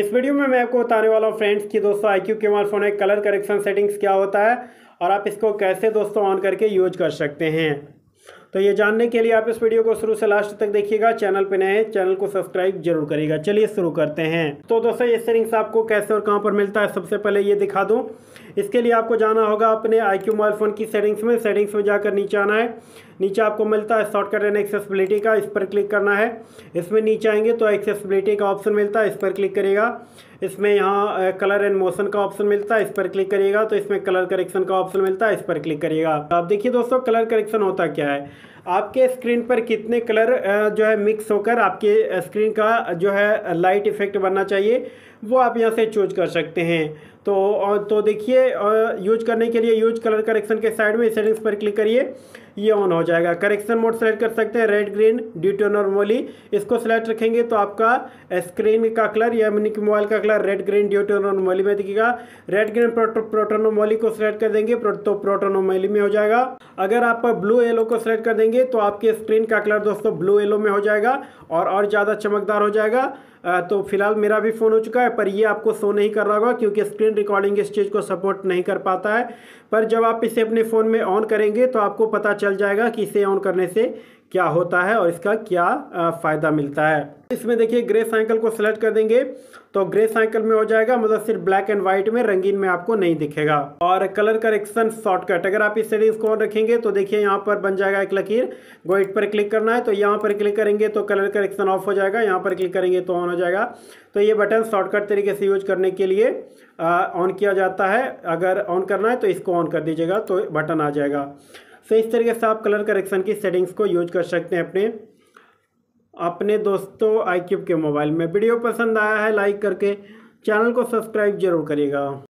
इस वीडियो में मैं आपको बताने वाला हूँ फ्रेंड्स कि दोस्तों आई क्यू क्यू फोन एक कलर करेक्शन सेटिंग्स क्या होता है और आप इसको कैसे दोस्तों ऑन करके यूज कर सकते हैं तो ये जानने के लिए आप इस वीडियो को शुरू से लास्ट तक देखिएगा चैनल पे नए चैनल को सब्सक्राइब जरूर करिएगा चलिए शुरू करते हैं तो दोस्तों ये सेटिंग्स आपको कैसे और कहाँ पर मिलता है सबसे पहले ये दिखा दूँ इसके लिए आपको जाना होगा अपने आई क्यू मोबाइल फ़ोन की सेटिंग्स में सेटिंग्स में जाकर नीचे आना है नीचे आपको मिलता है शॉर्टकट एंड एक्सेसिबिलिटी का इस पर क्लिक करना है इसमें नीचे आएंगे तो एक्सेसिबिलिटी का ऑप्शन मिलता है इस पर क्लिक करिएगा इसमें यहाँ कलर एंड मोशन का ऑप्शन मिलता है इस पर क्लिक करिएगा तो इसमें कलर करेक्शन का ऑप्शन मिलता है इस पर क्लिक करिएगा तो आप देखिए दोस्तों कलर करेक्शन होता क्या है आपके स्क्रीन पर कितने कलर जो है मिक्स होकर आपके स्क्रीन का जो है लाइट इफेक्ट बनना चाहिए वो आप यहाँ से चूज कर सकते हैं तो तो देखिए यूज करने के लिए यूज कलर करेक्शन के साइड में सेटिंग्स पर क्लिक करिए ये ऑन हो जाएगा करेक्शन मोड सेलेक्ट कर सकते हैं red green due to normally इसको सेलेक्ट रखेंगे तो आपका स्क्रीन का कलर या मिनी मोबाइल का colour red green due to normally में दिखेगा रेड ग्रीन प्रोटोनोमोली को सिलेक्ट कर देंगे तो प्रोटोनोमोली में हो जाएगा अगर आप ब्लू येलो को सेलेक्ट कर देंगे तो आपके स्क्रीन का कलर दोस्तों ब्लू येलो में हो जाएगा और और ज़्यादा चमकदार हो जाएगा तो फिलहाल मेरा भी फ़ोन हो चुका है पर ये आपको शो नहीं कर रहा होगा क्योंकि स्क्रीन रिकॉर्डिंग इस चीज़ को सपोर्ट नहीं कर पाता है पर जब आप इसे अपने फ़ोन में ऑन करेंगे तो आपको पता चल जाएगा कि इसे ऑन करने से क्या होता है और इसका क्या फ़ायदा मिलता है इसमें देखिए ग्रे साइकिल को सिलेक्ट कर देंगे तो ग्रे साइकिल में हो जाएगा मतलब सिर्फ ब्लैक एंड व्हाइट में रंगीन में आपको नहीं दिखेगा और कलर करेक्शन शॉर्टकट अगर आप इस सीरीज को ऑन रखेंगे तो देखिए यहाँ पर बन जाएगा एक लकीर गोइट पर क्लिक करना है तो यहाँ पर क्लिक करेंगे तो कलर करेक्शन ऑफ हो जाएगा यहाँ पर क्लिक करेंगे तो ऑन हो जाएगा तो ये बटन शॉर्टकट तरीके से यूज करने के लिए ऑन किया जाता है अगर ऑन करना है तो इसको ऑन कर दीजिएगा तो बटन आ जाएगा सो इस तरीके से आप कलर करेक्शन की सेटिंग्स को यूज कर सकते हैं अपने अपने दोस्तों आई के मोबाइल में वीडियो पसंद आया है लाइक करके चैनल को सब्सक्राइब जरूर करिएगा